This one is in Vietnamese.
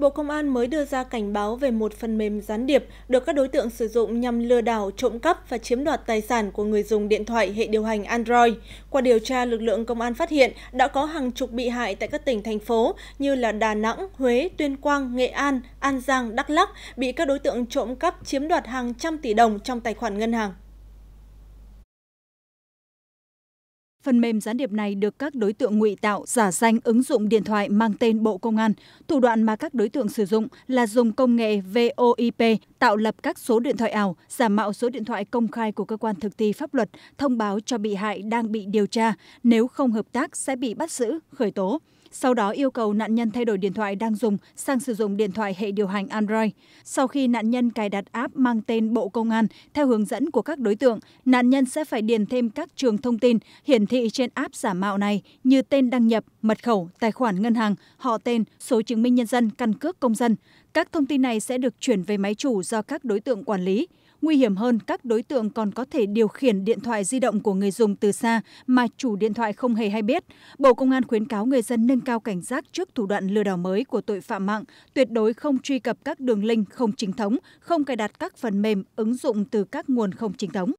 Bộ Công an mới đưa ra cảnh báo về một phần mềm gián điệp được các đối tượng sử dụng nhằm lừa đảo, trộm cắp và chiếm đoạt tài sản của người dùng điện thoại hệ điều hành Android. Qua điều tra, lực lượng công an phát hiện đã có hàng chục bị hại tại các tỉnh thành phố như là Đà Nẵng, Huế, Tuyên Quang, Nghệ An, An Giang, Đắk Lắk bị các đối tượng trộm cắp chiếm đoạt hàng trăm tỷ đồng trong tài khoản ngân hàng. phần mềm gián điệp này được các đối tượng ngụy tạo giả danh ứng dụng điện thoại mang tên bộ công an thủ đoạn mà các đối tượng sử dụng là dùng công nghệ voip tạo lập các số điện thoại ảo giả mạo số điện thoại công khai của cơ quan thực thi pháp luật thông báo cho bị hại đang bị điều tra nếu không hợp tác sẽ bị bắt giữ khởi tố sau đó yêu cầu nạn nhân thay đổi điện thoại đang dùng sang sử dụng điện thoại hệ điều hành Android. Sau khi nạn nhân cài đặt app mang tên Bộ Công an theo hướng dẫn của các đối tượng, nạn nhân sẽ phải điền thêm các trường thông tin hiển thị trên app giả mạo này như tên đăng nhập, mật khẩu, tài khoản ngân hàng, họ tên, số chứng minh nhân dân, căn cước công dân. Các thông tin này sẽ được chuyển về máy chủ do các đối tượng quản lý nguy hiểm hơn các đối tượng còn có thể điều khiển điện thoại di động của người dùng từ xa mà chủ điện thoại không hề hay biết bộ công an khuyến cáo người dân nâng cao cảnh giác trước thủ đoạn lừa đảo mới của tội phạm mạng tuyệt đối không truy cập các đường link không chính thống không cài đặt các phần mềm ứng dụng từ các nguồn không chính thống